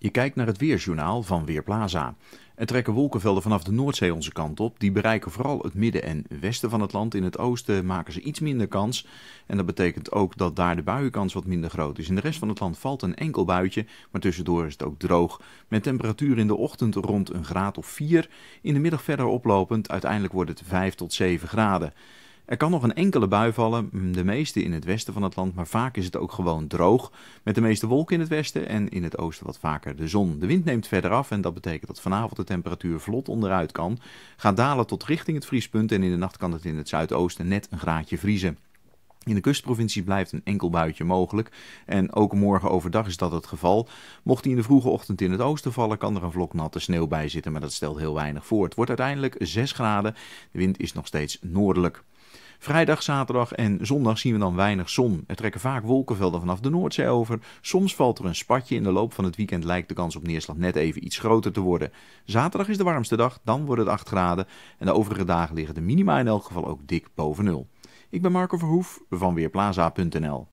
Je kijkt naar het weerjournaal van Weerplaza. Er trekken wolkenvelden vanaf de Noordzee onze kant op. Die bereiken vooral het midden en westen van het land. In het oosten maken ze iets minder kans. En dat betekent ook dat daar de buienkans wat minder groot is. In de rest van het land valt een enkel buitje, maar tussendoor is het ook droog. Met temperatuur in de ochtend rond een graad of 4. In de middag verder oplopend, uiteindelijk wordt het 5 tot 7 graden. Er kan nog een enkele bui vallen, mm, de meeste in het westen van het land, maar vaak is het ook gewoon droog. Met de meeste wolken in het westen en in het oosten wat vaker de zon. De wind neemt verder af en dat betekent dat vanavond de temperatuur vlot onderuit kan. Gaat dalen tot richting het vriespunt en in de nacht kan het in het zuidoosten net een graadje vriezen. In de kustprovincie blijft een enkel buitje mogelijk. En ook morgen overdag is dat het geval. Mocht die in de vroege ochtend in het oosten vallen, kan er een vlok natte sneeuw bij zitten. Maar dat stelt heel weinig voor. Het wordt uiteindelijk 6 graden. De wind is nog steeds noordelijk. Vrijdag, zaterdag en zondag zien we dan weinig zon. Er trekken vaak wolkenvelden vanaf de Noordzee over. Soms valt er een spatje. In de loop van het weekend lijkt de kans op neerslag net even iets groter te worden. Zaterdag is de warmste dag, dan wordt het 8 graden. En de overige dagen liggen de minima in elk geval ook dik boven nul. Ik ben Marco Verhoef van Weerplaza.nl.